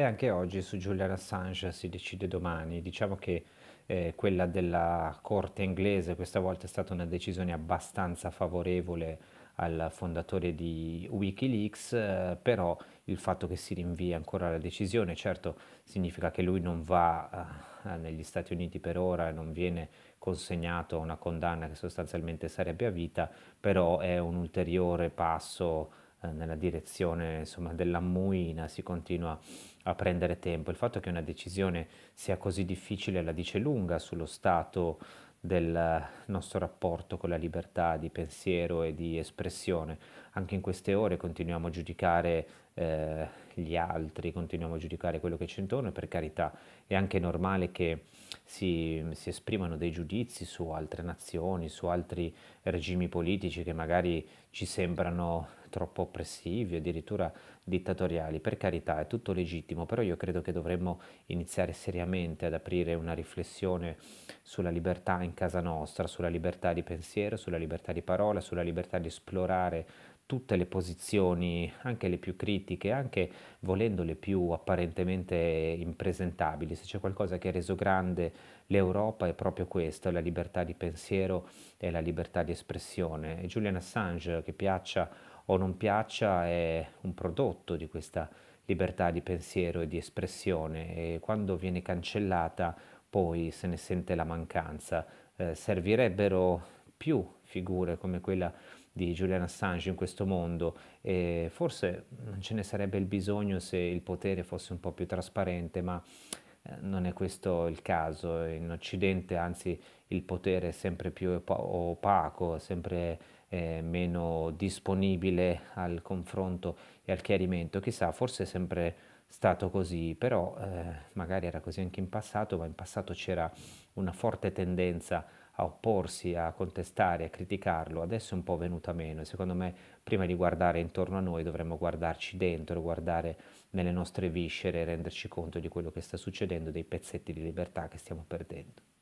E anche oggi su Julian Assange si decide domani. Diciamo che eh, quella della corte inglese questa volta è stata una decisione abbastanza favorevole al fondatore di Wikileaks, eh, però il fatto che si rinvia ancora la decisione, certo significa che lui non va eh, negli Stati Uniti per ora e non viene consegnato a una condanna che sostanzialmente sarebbe a vita, però è un ulteriore passo eh, nella direzione insomma, muina, si continua a prendere tempo. Il fatto che una decisione sia così difficile la dice lunga sullo stato del nostro rapporto con la libertà di pensiero e di espressione. Anche in queste ore continuiamo a giudicare eh, gli altri, continuiamo a giudicare quello che c'è intorno e per carità è anche normale che si, si esprimano dei giudizi su altre nazioni, su altri regimi politici che magari ci sembrano troppo oppressivi, addirittura dittatoriali. Per carità, è tutto legittimo, però io credo che dovremmo iniziare seriamente ad aprire una riflessione sulla libertà in casa nostra, sulla libertà di pensiero, sulla libertà di parola, sulla libertà di esplorare tutte le posizioni, anche le più critiche, anche volendo le più apparentemente impresentabili. Se c'è qualcosa che ha reso grande l'Europa è proprio questo, la libertà di pensiero e la libertà di espressione. E Julian Assange, che piaccia o non piaccia, è un prodotto di questa libertà di pensiero e di espressione e quando viene cancellata poi se ne sente la mancanza. Eh, servirebbero più figure come quella di Julian Assange in questo mondo e forse non ce ne sarebbe il bisogno se il potere fosse un po' più trasparente, ma eh, non è questo il caso. In Occidente anzi il potere è sempre più opaco, sempre eh, meno disponibile al confronto e al chiarimento. Chissà, forse è sempre stato così, però eh, magari era così anche in passato, ma in passato c'era una forte tendenza a opporsi, a contestare, a criticarlo, adesso è un po' venuta meno. Secondo me, prima di guardare intorno a noi, dovremmo guardarci dentro, guardare nelle nostre viscere e renderci conto di quello che sta succedendo, dei pezzetti di libertà che stiamo perdendo.